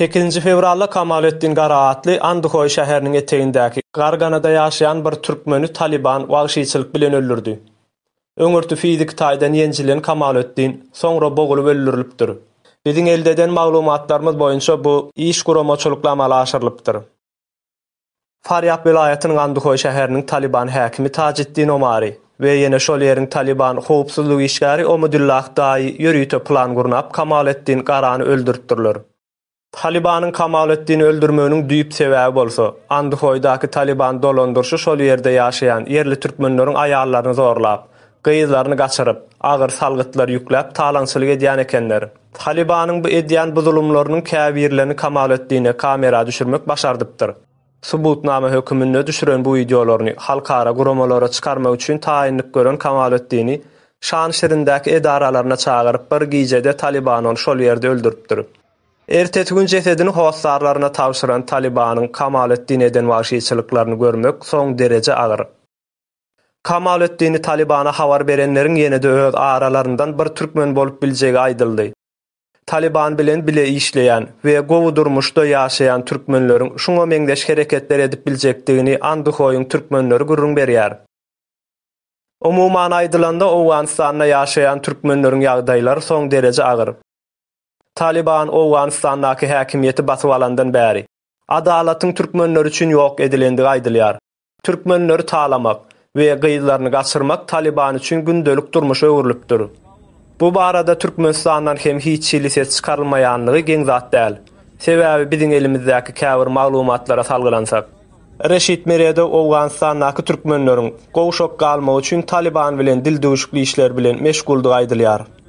8-nji fevralda Kamaleddin Garaatly Andoy şäheriniň eteğindäki Garganada ýaşaýan bir türkmeni Taliban wagşyçylyk bilen öldürdi. Öňürtü fiidik taýdan ýenjilen Kamaleddin soňra boğulyp öldürilipdir. Bizim eldeden maglumatlarymyz boýunça bu iş kuru moçulukla mala Faryab vilayetinin Andukoy şehirinin Taliban hakimi Taciddin Omari ve yine Şolyer'in Taliban hupsuzluğu işgari o müdüllak dahi plan gurnab kurunap Kamalettin Karan'ı Talibanın Kamaluddin öldürmeýniň düyüp sebäbi bolsa, Andıxoýdaky Taliban dolandyrşy şol ýerde ýaşaýan yerli türkmenleriň aýallaryny zorlap, gyýyzlaryny gaçyryp, agyr salgytlar ýükläp talansylyk edýän ekenler. Talibanın bu edýän bu zulumlarynyň käbirlerini kamera düşürmek başardypdyr. Subutnama hökümünde düşüren bu ideolarını halkara gromalara çıkarma üçün tayinlik gören Kamaluddini şan şirindäki edaralaryna çağıryp bir gijede Taliban şol ýerde öldürüpdir. Ertesi gün cesedini hossarlarına tavşıran Talibanın Kamalettin eden vahşiçiliklerini görmek son derece ağır. Kamalettin'i Taliban'a havar verenlerin yine de öz aralarından bir Türkmen bolup bileceği aydıldı. Taliban bilen bile işleyen ve govu durmuşta yaşayan Türkmenlerin şuna mengdeş hareketler edip bilecektiğini andı koyun Türkmenleri gurrun beriyar. Umuman aydılanda Oğuzhanistan'a yaşayan Türkmenlerin yağdayları son derece ağır. Taliban Owganistandaki häkimiýeti basyp alandan bäri adalatyň türkmenler üçin ýok edilendigi aýdylýar. Türkmenleri talamak we gyýyllaryny gaçyrmak Taliban üçin gündelik durmuşa öwrülipdir. Bu barada Türkmenistandan hem hiç ses çykarylmaýanlygy geň zat däl. Sebäbi biziň elimizdäki käwir maglumatlara salgylansak, Reşit Mereda Owganistandaky türkmenleriň gowşak galmagy üçin Taliban bilen dil döwüşlükli işler bilen meşguldygy aýdylýar.